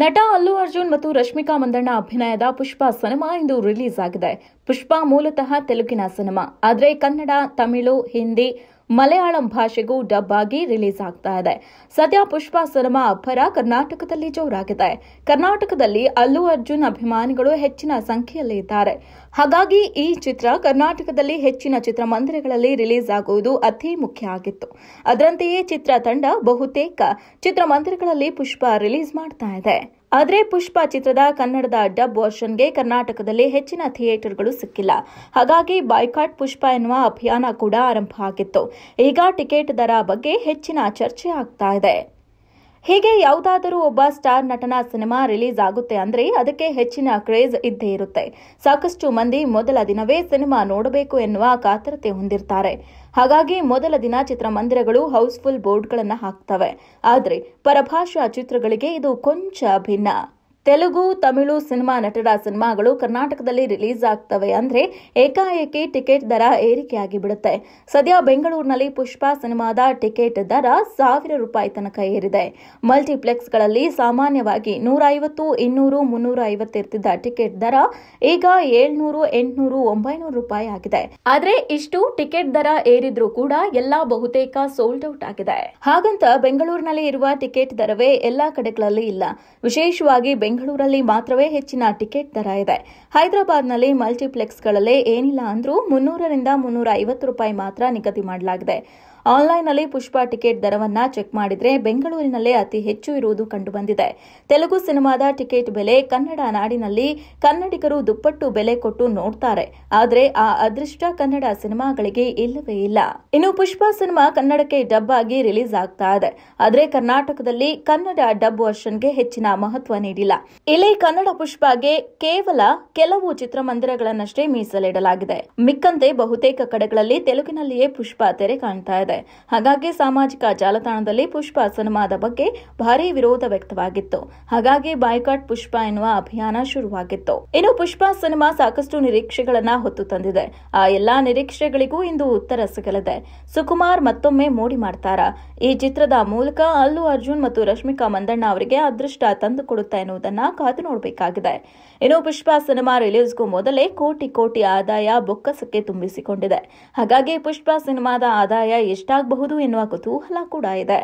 ನಟ ಅಲ್ಲು ಅರ್ಜುನ್ ಮತ್ತು ರಶ್ಮಿಕಾ ಮಂದಣ್ಣ ಅಭಿನಯದ ಪುಷ್ಪ ಸಿನಿಮಾ ಇಂದು ರಿಲೀಸ್ ಆಗಿದೆ ಪುಷ್ಪ ಮೂಲತಃ ತೆಲುಗಿನ ಸಿನಿಮಾ ಆದರೆ ಕನ್ನಡ ತಮಿಳು ಹಿಂದಿ ಮಲಯಾಳಂ ಭಾಷೆಗೂ ಡಬ್ ಆಗಿ ರಿಲೀಸ್ ಆಗ್ತಾ ಇದೆ ಸದ್ಯ ಪುಷ್ಪ ಸಿನಿಮಾ ಅಬ್ಬರ ಕರ್ನಾಟಕದಲ್ಲಿ ಜೋರಾಗಿದೆ ಕರ್ನಾಟಕದಲ್ಲಿ ಅಲ್ಲು ಅರ್ಜುನ್ ಅಭಿಮಾನಿಗಳು ಹೆಚ್ಚಿನ ಸಂಖ್ಯೆಯಲ್ಲಿ ಇದ್ದಾರೆ ಹಾಗಾಗಿ ಈ ಚಿತ್ರ ಕರ್ನಾಟಕದಲ್ಲಿ ಹೆಚ್ಚಿನ ಚಿತ್ರಮಂದಿರಗಳಲ್ಲಿ ರಿಲೀಸ್ ಆಗುವುದು ಅತಿ ಮುಖ್ಯ ಆಗಿತ್ತು ಅದರಂತೆಯೇ ಚಿತ್ರತಂಡ ಬಹುತೇಕ ಚಿತ್ರಮಂದಿರಗಳಲ್ಲಿ ಪುಷ್ಪ ರಿಲೀಸ್ ಮಾಡ್ತಾ ಇದೆ ಆದರೆ ಪುಷ್ಪ ಚಿತ್ರದ ಕನ್ನಡದ ಡಬ್ ವರ್ಷನ್ಗೆ ಕರ್ನಾಟಕದಲ್ಲಿ ಹೆಚ್ಚಿನ ಥಿಯೇಟರ್ಗಳು ಸಿಕ್ಕಿಲ್ಲ ಹಾಗಾಗಿ ಬಾಯ್ಕಾಟ್ ಪುಷ್ಪ ಎನ್ನುವ ಅಭಿಯಾನ ಕೂಡ ಆರಂಭ ಆಗಿತ್ತು ಈಗ ಟಿಕೆಟ್ ದರ ಬಗ್ಗೆ ಹೆಚ್ಚಿನ ಚರ್ಚೆ ಆಗ್ತಾ ಇದೆ ಹೀಗೆ ಯಾವುದಾದರೂ ಒಬ್ಬ ಸ್ಟಾರ್ ನಟನ ಸಿನಿಮಾ ರಿಲೀಸ್ ಆಗುತ್ತೆ ಅಂದ್ರೆ ಅದಕ್ಕೆ ಹೆಚ್ಚಿನ ಕ್ರೇಜ್ ಇದ್ದೇ ಇರುತ್ತೆ ಸಾಕಷ್ಟು ಮಂದಿ ಮೊದಲ ದಿನವೇ ಸಿನಿಮಾ ನೋಡಬೇಕು ಎನ್ನುವ ಕಾತರತೆ ಹೊಂದಿರ್ತಾರೆ ಹಾಗಾಗಿ ಮೊದಲ ದಿನ ಚಿತ್ರಮಂದಿರಗಳು ಹೌಸ್ಫುಲ್ ಬೋರ್ಡ್ಗಳನ್ನು ಹಾಕ್ತವೆ ಆದರೆ ಪರಭಾಷಾ ಚಿತ್ರಗಳಿಗೆ ಇದು ಕೊಂಚ ಭಿನ್ನ ತೆಲುಗು ತಮಿಳು ಸಿನಿಮಾ ನಟರ ಸಿನಿಮಾಗಳು ಕರ್ನಾಟಕದಲ್ಲಿ ರಿಲೀಸ್ ಆಗ್ತವೆ ಅಂದ್ರೆ ಏಕಾಏಕಿ ಟಿಕೆಟ್ ದರ ಏರಿಕೆಯಾಗಿ ಬಿಡುತ್ತೆ ಸದ್ಯ ಬೆಂಗಳೂರಿನಲ್ಲಿ ಪುಷ್ಪಾ ಸಿನಿಮಾದ ಟಿಕೆಟ್ ದರ ಸಾವಿರ ರೂಪಾಯಿ ತನಕ ಏರಿದೆ ಮಲ್ಟಿಪ್ಲೆಕ್ಸ್ಗಳಲ್ಲಿ ಸಾಮಾನ್ಯವಾಗಿ ನೂರೈವತ್ತು ಇನ್ನೂರು ಮುನ್ನೂರ ಐವತ್ತು ಇರ್ತಿದ್ದ ಟಿಕೆಟ್ ದರ ಈಗ ಏಳ್ನೂರು ಎಂಟುನೂರು ಒಂಬೈನೂರು ರೂಪಾಯಿ ಆಗಿದೆ ಆದ್ರೆ ಇಷ್ಟು ಟಿಕೆಟ್ ದರ ಏರಿದ್ರೂ ಕೂಡ ಎಲ್ಲಾ ಬಹುತೇಕ ಸೋಲ್ಡ್ ಔಟ್ ಆಗಿದೆ ಹಾಗಂತ ಬೆಂಗಳೂರಿನಲ್ಲಿ ಇರುವ ಟಿಕೆಟ್ ದರವೇ ಎಲ್ಲಾ ಕಡೆಗಳಲ್ಲಿ ಇಲ್ಲ ವಿಶೇಷವಾಗಿ ಬೆಂಗಳೂರು ಬೆಂಗಳೂರಲ್ಲಿ ಮಾತ್ರವೇ ಹೆಚ್ಚಿನ ಟಿಕೆಟ್ ದರ ಇದೆ ಹೈದರಾಬಾದ್ನಲ್ಲಿ ಮಲ್ಟಿಪ್ಲೆಕ್ಸ್ಗಳಲ್ಲಿ ಏನಿಲ್ಲ ಅಂದರೂ ಮುನ್ನೂರರಿಂದ ಮುನ್ನೂರ ಐವತ್ತು ರೂಪಾಯಿ ಮಾತ್ರ ನಿಗದಿ ಮಾಡಲಾಗಿದೆ ಆನ್ಲೈನ್ನಲ್ಲಿ ಪುಷ್ಪಾ ಟಿಕೆಟ್ ದರವನ್ನ ಚೆಕ್ ಮಾಡಿದರೆ ಬೆಂಗಳೂರಿನಲ್ಲೇ ಅತಿ ಹೆಚ್ಚು ಇರುವುದು ಕಂಡುಬಂದಿದೆ ತೆಲುಗು ಸಿನಿಮಾದ ಟಿಕೆಟ್ ಬೆಲೆ ಕನ್ನಡ ನಾಡಿನಲ್ಲಿ ಕನ್ನಡಿಗರು ದುಪ್ಪಟ್ಟು ಬೆಲೆ ಕೊಟ್ಟು ನೋಡ್ತಾರೆ ಆದರೆ ಆ ಅದೃಷ್ಟ ಕನ್ನಡ ಸಿನಿಮಾಗಳಿಗೆ ಇಲ್ಲವೇ ಇಲ್ಲ ಇನ್ನು ಪುಷ್ಪ ಸಿನಿಮಾ ಕನ್ನಡಕ್ಕೆ ಡಬ್ ಆಗಿ ರಿಲೀಸ್ ಆಗ್ತಾ ಇದೆ ಆದರೆ ಕರ್ನಾಟಕದಲ್ಲಿ ಕನ್ನಡ ಡಬ್ ವರ್ಷನ್ಗೆ ಹೆಚ್ಚಿನ ಮಹತ್ವ ನೀಡಿಲ್ಲ ಇಲ್ಲಿ ಕನ್ನಡ ಪುಷ್ಪಾಗೆ ಕೇವಲ ಕೆಲವು ಚಿತ್ರಮಂದಿರಗಳನ್ನಷ್ಟೇ ಮೀಸಲಿಡಲಾಗಿದೆ ಮಿಕ್ಕಂತೆ ಬಹುತೇಕ ಕಡೆಗಳಲ್ಲಿ ತೆಲುಗಿನಲ್ಲಿಯೇ ಪುಷ್ಪ ತೆರೆ ಕಾಣ್ತಾ ಇದೆ ಹಾಗಾಗಿ ಸಾಮಾಜಿಕ ಜಾಲತಾಣದಲ್ಲಿ ಪುಷ್ಪ ಸಿನಿಮಾದ ಬಗ್ಗೆ ಭಾರಿ ವಿರೋಧ ವ್ಯಕ್ತವಾಗಿತ್ತು ಹಾಗಾಗಿ ಬಾಯ್ಕಾಟ್ ಪುಷ್ಪ ಎನ್ನುವ ಅಭಿಯಾನ ಶುರುವಾಗಿತ್ತು ಇನ್ನು ಪುಷ್ಪ ಸಿನಿಮಾ ಸಾಕಷ್ಟು ನಿರೀಕ್ಷೆಗಳನ್ನ ಹೊತ್ತು ತಂದಿದೆ ಆ ಎಲ್ಲಾ ನಿರೀಕ್ಷೆಗಳಿಗೂ ಇಂದು ಉತ್ತರ ಸಿಗಲಿದೆ ಸುಕುಮಾರ್ ಮತ್ತೊಮ್ಮೆ ಮೋಡಿ ಮಾಡ್ತಾರ ಈ ಚಿತ್ರದ ಮೂಲಕ ಅಲ್ಲು ಅರ್ಜುನ್ ಮತ್ತು ರಶ್ಮಿಕಾ ಮಂದಣ್ಣ ಅವರಿಗೆ ಅದೃಷ್ಟ ತಂದುಕೊಡುತ್ತೆ ಎನ್ನುವುದನ್ನ ಕಾದು ನೋಡಬೇಕಾಗಿದೆ ಇನ್ನು ಪುಷ್ಪ ಸಿನಿಮಾ ರಿಲೀಸ್ಗೂ ಮೊದಲೇ ಕೋಟಿ ಕೋಟಿ ಆದಾಯ ಬೊಕ್ಕಸಕ್ಕೆ ತುಂಬಿಸಿಕೊಂಡಿದೆ ಹಾಗಾಗಿ ಪುಷ್ಪ ಸಿನಿಮಾದ ಆದಾಯ ಎಷ್ಟಾಗಬಹುದು ಎನ್ನುವ ಕುತೂಹಲ ಕೂಡ ಇದೆ